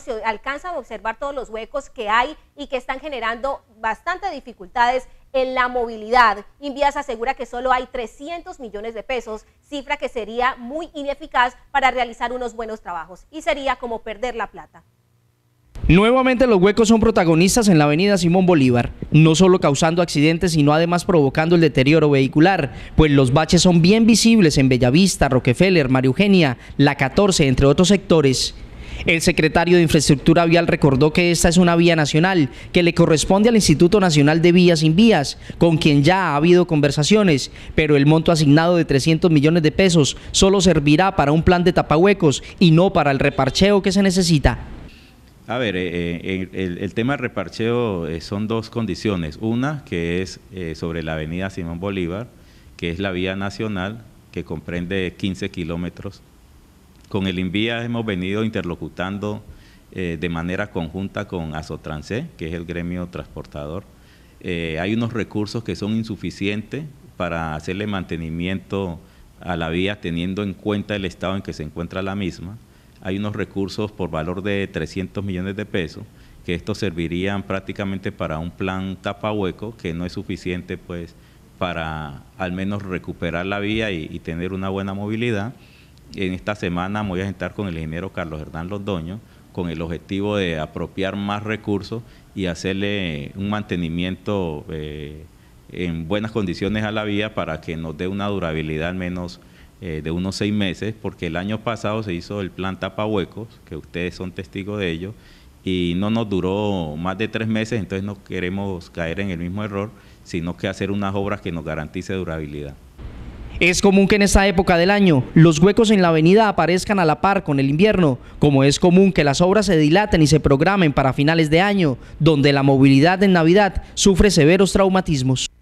se alcanza a observar todos los huecos que hay y que están generando bastantes dificultades en la movilidad. Invías asegura que solo hay 300 millones de pesos, cifra que sería muy ineficaz para realizar unos buenos trabajos y sería como perder la plata. Nuevamente los huecos son protagonistas en la avenida Simón Bolívar, no solo causando accidentes sino además provocando el deterioro vehicular, pues los baches son bien visibles en Bellavista, Rockefeller, María Eugenia, La 14, entre otros sectores. El secretario de Infraestructura Vial recordó que esta es una vía nacional que le corresponde al Instituto Nacional de Vías sin Vías, con quien ya ha habido conversaciones, pero el monto asignado de 300 millones de pesos solo servirá para un plan de tapahuecos y no para el reparcheo que se necesita. A ver, eh, eh, el, tema del reparcheo eh, son dos condiciones. Una que es sobre la avenida Simón Bolívar, que es la vía nacional que comprende 15 kilómetros con el INVIA hemos venido interlocutando eh, de manera conjunta con Azotransé, que es el gremio transportador. Eh, hay unos recursos que son insuficientes para hacerle mantenimiento a la vía teniendo en cuenta el estado en que se encuentra la misma. Hay unos recursos por valor de 300 millones de pesos, que estos servirían prácticamente para un plan tapahueco, que no es suficiente pues para al menos recuperar la vía y tener una buena movilidad. En esta semana voy a sentar con el ingeniero Carlos Hernán Londoño con el objetivo de apropiar más recursos y hacerle un mantenimiento eh, en buenas condiciones a la vía para que nos dé una durabilidad al menos eh, de unos seis meses, porque el año pasado se hizo el plan tapahuecos, que ustedes son testigos de ello, y no nos duró más de tres meses, entonces no queremos caer en el mismo error, sino que hacer unas obras que nos garantice durabilidad. Es común que en esta época del año los huecos en la avenida aparezcan a la par con el invierno, como es común que las obras se dilaten y se programen para finales de año, donde la movilidad en Navidad sufre severos traumatismos.